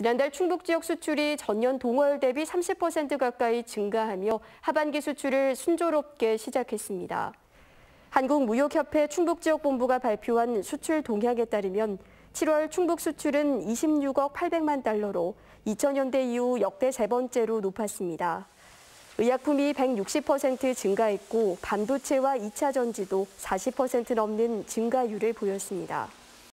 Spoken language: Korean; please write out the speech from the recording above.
지난달 충북 지역 수출이 전년 동월 대비 30% 가까이 증가하며 하반기 수출을 순조롭게 시작했습니다. 한국무역협회 충북지역본부가 발표한 수출 동향에 따르면 7월 충북 수출은 26억 800만 달러로 2000년대 이후 역대 세 번째로 높았습니다. 의약품이 160% 증가했고 반도체와 2차 전지도 40% 넘는 증가율을 보였습니다.